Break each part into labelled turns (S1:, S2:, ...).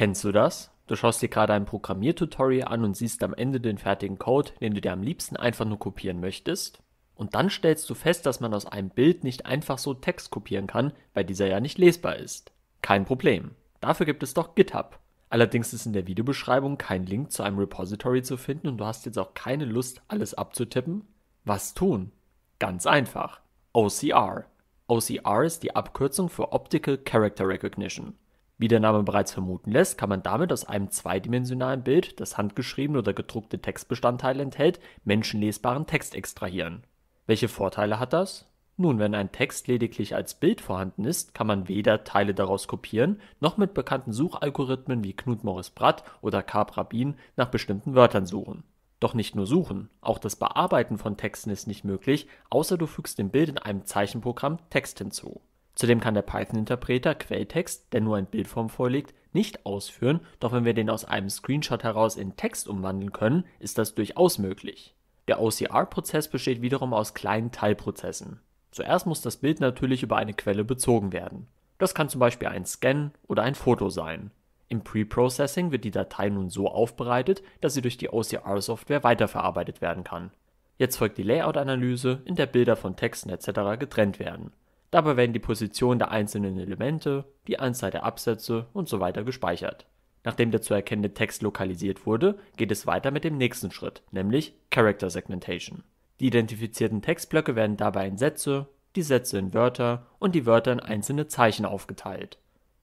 S1: Kennst du das? Du schaust dir gerade ein Programmiertutorial an und siehst am Ende den fertigen Code, den du dir am liebsten einfach nur kopieren möchtest? Und dann stellst du fest, dass man aus einem Bild nicht einfach so Text kopieren kann, weil dieser ja nicht lesbar ist. Kein Problem. Dafür gibt es doch GitHub. Allerdings ist in der Videobeschreibung kein Link zu einem Repository zu finden und du hast jetzt auch keine Lust, alles abzutippen? Was tun? Ganz einfach. OCR. OCR ist die Abkürzung für Optical Character Recognition. Wie der Name bereits vermuten lässt, kann man damit aus einem zweidimensionalen Bild, das handgeschriebene oder gedruckte Textbestandteile enthält, menschenlesbaren Text extrahieren. Welche Vorteile hat das? Nun, wenn ein Text lediglich als Bild vorhanden ist, kann man weder Teile daraus kopieren, noch mit bekannten Suchalgorithmen wie Knut-Morris-Bratt oder Karp-Rabin nach bestimmten Wörtern suchen. Doch nicht nur suchen, auch das Bearbeiten von Texten ist nicht möglich, außer du fügst dem Bild in einem Zeichenprogramm Text hinzu Zudem kann der Python-Interpreter Quelltext, der nur in Bildform vorliegt, nicht ausführen, doch wenn wir den aus einem Screenshot heraus in Text umwandeln können, ist das durchaus möglich. Der OCR-Prozess besteht wiederum aus kleinen Teilprozessen. Zuerst muss das Bild natürlich über eine Quelle bezogen werden. Das kann zum Beispiel ein Scan oder ein Foto sein. Im Pre-Processing wird die Datei nun so aufbereitet, dass sie durch die OCR-Software weiterverarbeitet werden kann. Jetzt folgt die Layout-Analyse, in der Bilder von Texten etc. getrennt werden Dabei werden die Positionen der einzelnen Elemente, die Anzahl der Absätze und so weiter gespeichert. Nachdem der zu erkennende Text lokalisiert wurde, geht es weiter mit dem nächsten Schritt, nämlich Character Segmentation. Die identifizierten Textblöcke werden dabei in Sätze, die Sätze in Wörter und die Wörter in einzelne Zeichen aufgeteilt.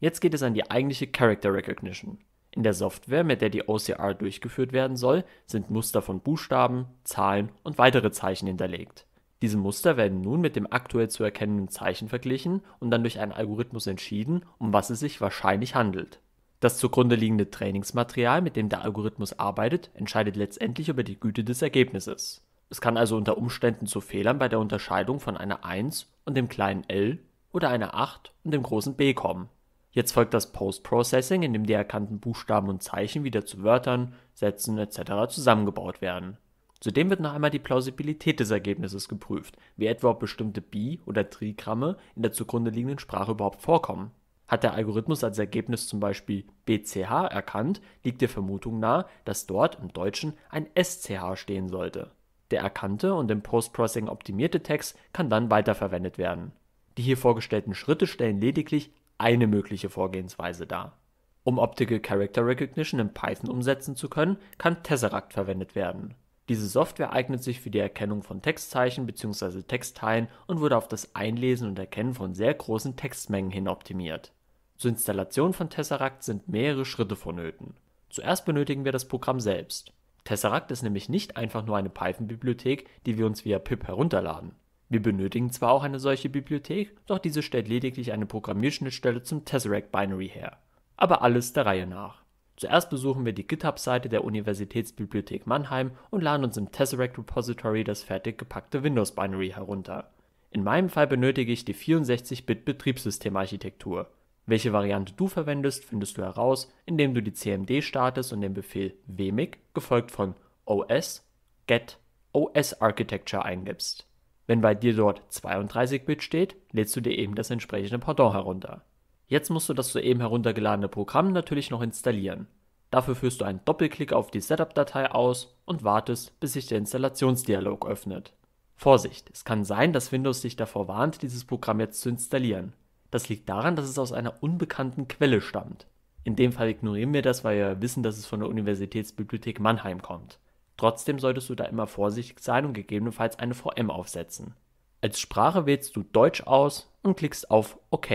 S1: Jetzt geht es an die eigentliche Character Recognition. In der Software, mit der die OCR durchgeführt werden soll, sind Muster von Buchstaben, Zahlen und weitere Zeichen hinterlegt diese Muster werden nun mit dem aktuell zu erkennenden Zeichen verglichen und dann durch einen Algorithmus entschieden, um was es sich wahrscheinlich handelt. Das zugrunde liegende Trainingsmaterial, mit dem der Algorithmus arbeitet, entscheidet letztendlich über die Güte des Ergebnisses. Es kann also unter Umständen zu Fehlern bei der Unterscheidung von einer 1 und dem kleinen l oder einer 8 und dem großen B kommen. Jetzt folgt das Post-Processing, in dem die erkannten Buchstaben und Zeichen wieder zu Wörtern, Sätzen etc. zusammengebaut werden Zudem wird noch einmal die Plausibilität des Ergebnisses geprüft, wie etwa ob bestimmte Bi oder Trigramme in der zugrunde liegenden Sprache überhaupt vorkommen. Hat der Algorithmus als Ergebnis zum Beispiel bch erkannt, liegt der Vermutung nahe, dass dort (im Deutschen) ein sch stehen sollte. Der erkannte und im Post-Processing optimierte Text kann dann weiterverwendet werden. Die hier vorgestellten Schritte stellen lediglich eine mögliche Vorgehensweise dar. Um Optical Character Recognition in Python umsetzen zu können, kann Tesseract verwendet werden diese Software eignet sich für die Erkennung von Textzeichen bzw. Textteilen und wurde auf das Einlesen und Erkennen von sehr großen Textmengen hin optimiert. Zur Installation von Tesseract sind mehrere Schritte vonnöten. Zuerst benötigen wir das Programm selbst. Tesseract ist nämlich nicht einfach nur eine Python-Bibliothek, die wir uns via pip herunterladen. Wir benötigen zwar auch eine solche Bibliothek, doch diese stellt lediglich eine Programmierschnittstelle zum Tesseract Binary her. Aber alles der Reihe nach Zuerst besuchen wir die GitHub-Seite der Universitätsbibliothek Mannheim und laden uns im Tesseract-Repository das fertig gepackte Windows-Binary herunter. In meinem Fall benötige ich die 64-Bit-Betriebssystemarchitektur. Welche Variante du verwendest, findest du heraus, indem du die cmd startest und den Befehl wmic gefolgt von os get OS Architecture eingibst. Wenn bei dir dort 32-Bit steht, lädst du dir eben das entsprechende Pendant herunter Jetzt musst du das soeben heruntergeladene Programm natürlich noch installieren. Dafür führst du einen Doppelklick auf die Setup-Datei aus und wartest, bis sich der Installationsdialog öffnet. Vorsicht, es kann sein, dass Windows dich davor warnt, dieses Programm jetzt zu installieren. Das liegt daran, dass es aus einer unbekannten Quelle stammt. In dem Fall ignorieren wir das, weil wir wissen, dass es von der Universitätsbibliothek Mannheim kommt. Trotzdem solltest du da immer vorsichtig sein und gegebenenfalls eine VM aufsetzen. Als Sprache wählst du Deutsch aus und klickst auf OK.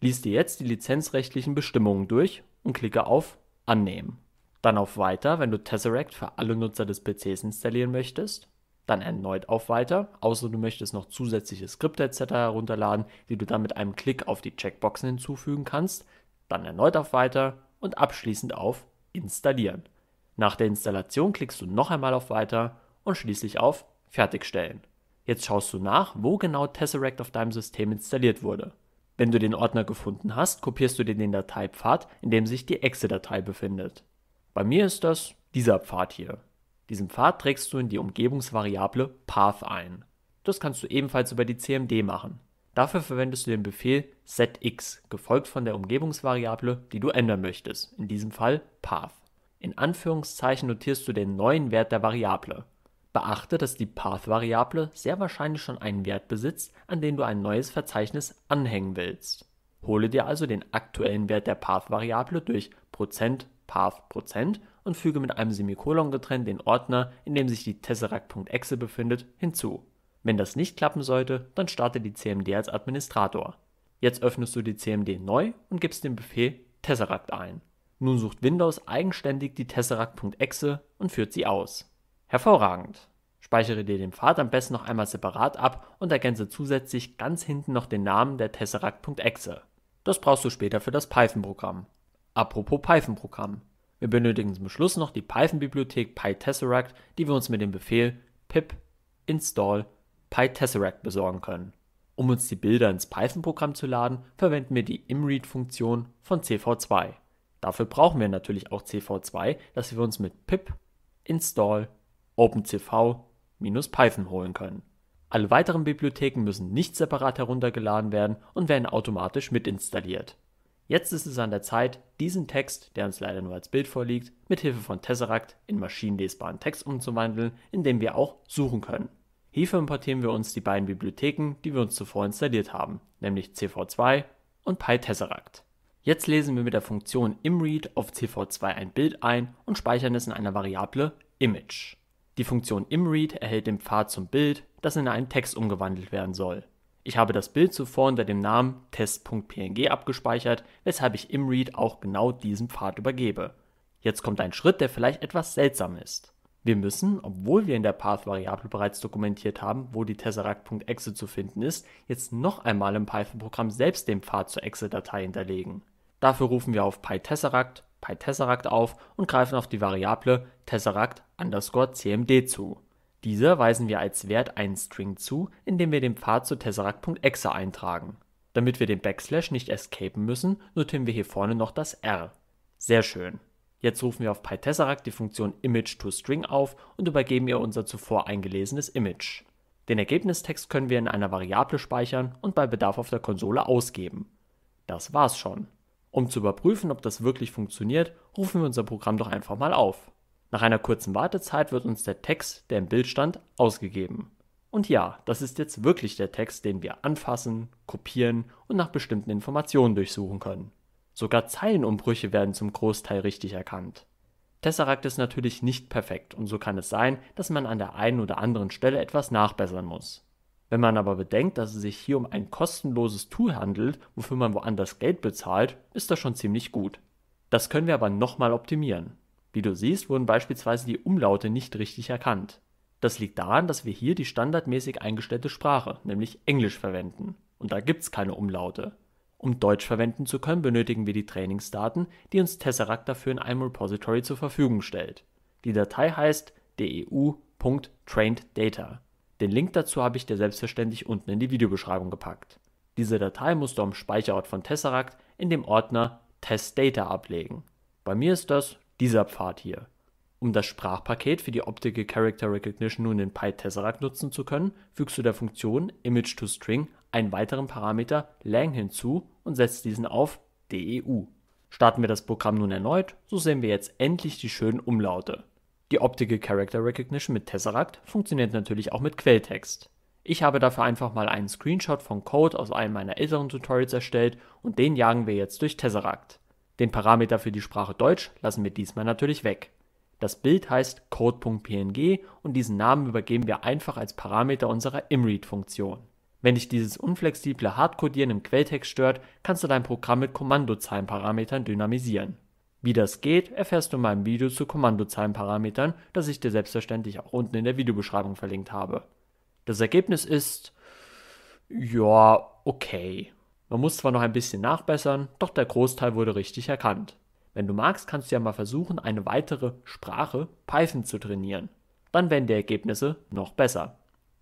S1: Lies dir jetzt die lizenzrechtlichen Bestimmungen durch und klicke auf Annehmen. Dann auf Weiter, wenn du Tesseract für alle Nutzer des PCs installieren möchtest. Dann erneut auf Weiter, außer du möchtest noch zusätzliche Skripte etc. herunterladen, die du dann mit einem Klick auf die Checkboxen hinzufügen kannst. Dann erneut auf Weiter und abschließend auf Installieren. Nach der Installation klickst du noch einmal auf Weiter und schließlich auf Fertigstellen. Jetzt schaust du nach, wo genau Tesseract auf deinem System installiert wurde. Wenn du den Ordner gefunden hast, kopierst du dir den Dateipfad, in dem sich die Exe-Datei befindet. Bei mir ist das dieser Pfad hier. Diesen Pfad trägst du in die Umgebungsvariable path ein. Das kannst du ebenfalls über die CMD machen. Dafür verwendest du den Befehl setx, gefolgt von der Umgebungsvariable, die du ändern möchtest, in diesem Fall path. In Anführungszeichen notierst du den neuen Wert der Variable. Beachte, dass die Path-Variable sehr wahrscheinlich schon einen Wert besitzt, an den du ein neues Verzeichnis anhängen willst. Hole dir also den aktuellen Wert der Path-Variable durch $path und füge mit einem Semikolon getrennt den Ordner, in dem sich die Tesseract.exe befindet, hinzu. Wenn das nicht klappen sollte, dann starte die CMD als Administrator. Jetzt öffnest du die CMD neu und gibst den Befehl Tesseract ein. Nun sucht Windows eigenständig die Tesseract.exe und führt sie aus. Hervorragend! Speichere dir den Pfad am besten noch einmal separat ab und ergänze zusätzlich ganz hinten noch den Namen der Tesseract.exe. Das brauchst du später für das Python-Programm. Apropos Python-Programm: Wir benötigen zum Schluss noch die Python-Bibliothek PyTesseract, die wir uns mit dem Befehl pip install PyTesseract besorgen können. Um uns die Bilder ins Python-Programm zu laden, verwenden wir die ImRead-Funktion von cv2. Dafür brauchen wir natürlich auch cv2, das wir uns mit pip install OpenCV-Python holen können. Alle weiteren Bibliotheken müssen nicht separat heruntergeladen werden und werden automatisch mitinstalliert. Jetzt ist es an der Zeit, diesen Text, der uns leider nur als Bild vorliegt, mit Hilfe von Tesseract in maschinenlesbaren Text umzuwandeln, indem wir auch suchen können. Hierfür importieren wir uns die beiden Bibliotheken, die wir uns zuvor installiert haben, nämlich cv2 und PyTesseract. Jetzt lesen wir mit der Funktion imread auf cv2 ein Bild ein und speichern es in einer Variable image. Die Funktion imread erhält den Pfad zum Bild, das in einen Text umgewandelt werden soll. Ich habe das Bild zuvor unter dem Namen test.png abgespeichert, weshalb ich imread auch genau diesen Pfad übergebe. Jetzt kommt ein Schritt, der vielleicht etwas seltsam ist. Wir müssen, obwohl wir in der Path-Variable bereits dokumentiert haben, wo die Tesseract.exe zu finden ist, jetzt noch einmal im Python-Programm selbst den Pfad zur Exe-Datei hinterlegen. Dafür rufen wir auf PyTesseract bei Tesseract auf und greifen auf die Variable Tesseract underscore cmd zu. Dieser weisen wir als Wert einen String zu, indem wir den Pfad zu Tesseract.exe eintragen. Damit wir den Backslash nicht escapen müssen, notieren wir hier vorne noch das R. Sehr schön. Jetzt rufen wir auf PyTesseract die Funktion ImageToString auf und übergeben ihr unser zuvor eingelesenes Image. Den Ergebnistext können wir in einer Variable speichern und bei Bedarf auf der Konsole ausgeben. Das war's schon. Um zu überprüfen, ob das wirklich funktioniert, rufen wir unser Programm doch einfach mal auf. Nach einer kurzen Wartezeit wird uns der Text, der im Bild stand, ausgegeben. Und ja, das ist jetzt wirklich der Text, den wir anfassen, kopieren und nach bestimmten Informationen durchsuchen können. Sogar Zeilenumbrüche werden zum Großteil richtig erkannt. Tesseract ist natürlich nicht perfekt und so kann es sein, dass man an der einen oder anderen Stelle etwas nachbessern muss. Wenn man aber bedenkt, dass es sich hier um ein kostenloses Tool handelt, wofür man woanders Geld bezahlt, ist das schon ziemlich gut. Das können wir aber nochmal optimieren. Wie du siehst, wurden beispielsweise die Umlaute nicht richtig erkannt. Das liegt daran, dass wir hier die standardmäßig eingestellte Sprache, nämlich Englisch, verwenden. Und da gibt es keine Umlaute. Um Deutsch verwenden zu können, benötigen wir die Trainingsdaten, die uns Tesseract dafür in einem Repository zur Verfügung stellt. Die Datei heißt deu.trainedData. Den Link dazu habe ich dir selbstverständlich unten in die Videobeschreibung gepackt. Diese Datei musst du am Speicherort von Tesseract in dem Ordner TestData ablegen. Bei mir ist das dieser Pfad hier. Um das Sprachpaket für die Optical Character Recognition nun in PyTesseract nutzen zu können, fügst du der Funktion ImageToString einen weiteren Parameter lang hinzu und setzt diesen auf DEU. Starten wir das Programm nun erneut, so sehen wir jetzt endlich die schönen Umlaute. Die Optical Character Recognition mit Tesseract funktioniert natürlich auch mit Quelltext. Ich habe dafür einfach mal einen Screenshot von Code aus einem meiner älteren Tutorials erstellt und den jagen wir jetzt durch Tesseract. Den Parameter für die Sprache Deutsch lassen wir diesmal natürlich weg. Das Bild heißt code.png und diesen Namen übergeben wir einfach als Parameter unserer ImRead-Funktion. Wenn dich dieses unflexible Hardcodieren im Quelltext stört, kannst du dein Programm mit Kommandozeilenparametern dynamisieren wie das geht, erfährst du in meinem Video zu Kommandozeilenparametern, das ich dir selbstverständlich auch unten in der Videobeschreibung verlinkt habe. Das Ergebnis ist, ja, okay. Man muss zwar noch ein bisschen nachbessern, doch der Großteil wurde richtig erkannt. Wenn du magst, kannst du ja mal versuchen, eine weitere Sprache, Python, zu trainieren. Dann werden die Ergebnisse noch besser.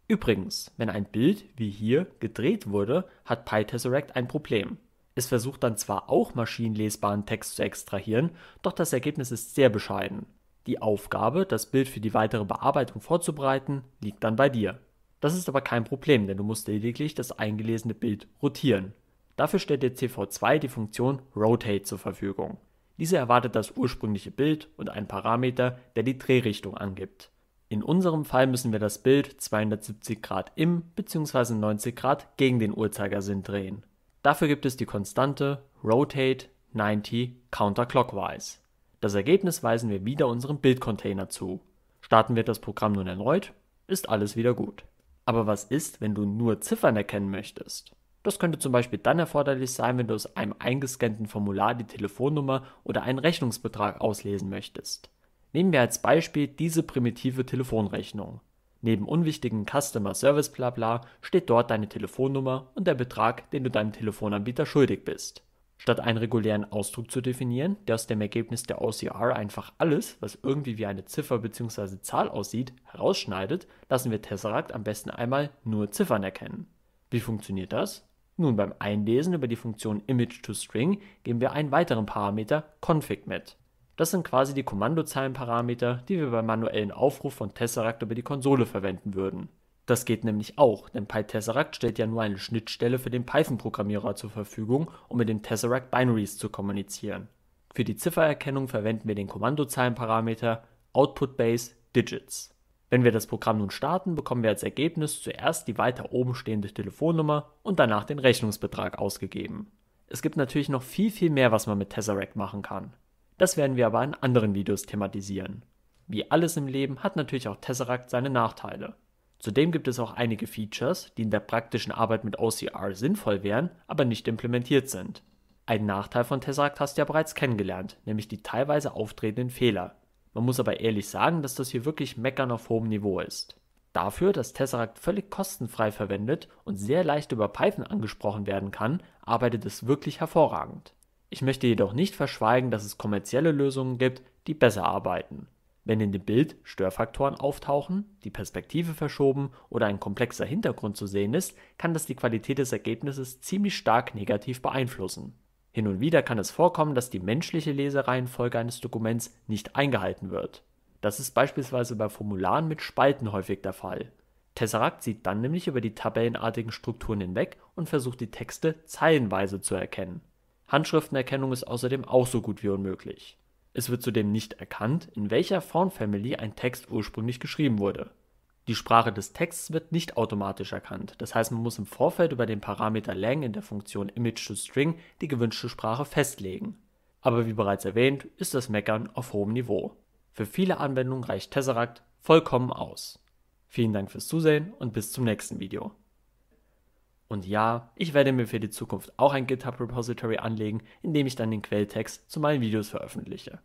S1: Übrigens, wenn ein Bild wie hier gedreht wurde, hat PyTesseract ein Problem. Es versucht dann zwar auch maschinenlesbaren Text zu extrahieren, doch das Ergebnis ist sehr bescheiden. Die Aufgabe, das Bild für die weitere Bearbeitung vorzubereiten, liegt dann bei dir. Das ist aber kein Problem, denn du musst lediglich das eingelesene Bild rotieren. Dafür stellt dir CV2 die Funktion Rotate zur Verfügung. Diese erwartet das ursprüngliche Bild und einen Parameter, der die Drehrichtung angibt. In unserem Fall müssen wir das Bild 270 Grad im bzw. 90 Grad gegen den Uhrzeigersinn drehen. Dafür gibt es die Konstante rotate 90 counterclockwise. Das Ergebnis weisen wir wieder unserem Bildcontainer zu. Starten wir das Programm nun erneut, ist alles wieder gut. Aber was ist, wenn du nur Ziffern erkennen möchtest? Das könnte zum Beispiel dann erforderlich sein, wenn du aus einem eingescannten Formular die Telefonnummer oder einen Rechnungsbetrag auslesen möchtest. Nehmen wir als Beispiel diese primitive Telefonrechnung. Neben unwichtigen Customer Service Blabla steht dort deine Telefonnummer und der Betrag, den du deinem Telefonanbieter schuldig bist. Statt einen regulären Ausdruck zu definieren, der aus dem Ergebnis der OCR einfach alles, was irgendwie wie eine Ziffer bzw. Zahl aussieht, herausschneidet, lassen wir Tesseract am besten einmal nur Ziffern erkennen. Wie funktioniert das? Nun, beim Einlesen über die Funktion ImageToString geben wir einen weiteren Parameter config mit. Das sind quasi die Kommandozeilenparameter, die wir beim manuellen Aufruf von Tesseract über die Konsole verwenden würden. Das geht nämlich auch, denn PyTesseract stellt ja nur eine Schnittstelle für den Python-Programmierer zur Verfügung, um mit den Tesseract Binaries zu kommunizieren. Für die Ziffererkennung verwenden wir den Kommandozeilenparameter output digits. Wenn wir das Programm nun starten, bekommen wir als Ergebnis zuerst die weiter oben stehende Telefonnummer und danach den Rechnungsbetrag ausgegeben. Es gibt natürlich noch viel, viel mehr, was man mit Tesseract machen kann. Das werden wir aber in anderen Videos thematisieren. Wie alles im Leben hat natürlich auch Tesseract seine Nachteile. Zudem gibt es auch einige Features, die in der praktischen Arbeit mit OCR sinnvoll wären, aber nicht implementiert sind. Einen Nachteil von Tesseract hast du ja bereits kennengelernt, nämlich die teilweise auftretenden Fehler. Man muss aber ehrlich sagen, dass das hier wirklich Meckern auf hohem Niveau ist. Dafür, dass Tesseract völlig kostenfrei verwendet und sehr leicht über Python angesprochen werden kann, arbeitet es wirklich hervorragend. Ich möchte jedoch nicht verschweigen, dass es kommerzielle Lösungen gibt, die besser arbeiten. Wenn in dem Bild Störfaktoren auftauchen, die Perspektive verschoben oder ein komplexer Hintergrund zu sehen ist, kann das die Qualität des Ergebnisses ziemlich stark negativ beeinflussen. Hin und wieder kann es vorkommen, dass die menschliche Lesereihenfolge eines Dokuments nicht eingehalten wird. Das ist beispielsweise bei Formularen mit Spalten häufig der Fall. Tesseract sieht dann nämlich über die tabellenartigen Strukturen hinweg und versucht die Texte zeilenweise zu erkennen. Handschriftenerkennung ist außerdem auch so gut wie unmöglich. Es wird zudem nicht erkannt, in welcher Font Family ein Text ursprünglich geschrieben wurde. Die Sprache des Texts wird nicht automatisch erkannt, das heißt man muss im Vorfeld über den Parameter lang in der Funktion ImageToString die gewünschte Sprache festlegen. Aber wie bereits erwähnt, ist das Meckern auf hohem Niveau. Für viele Anwendungen reicht Tesseract vollkommen aus. Vielen Dank fürs Zusehen und bis zum nächsten Video. Und ja, ich werde mir für die Zukunft auch ein GitHub-Repository anlegen, in dem ich dann den Quelltext zu meinen Videos veröffentliche.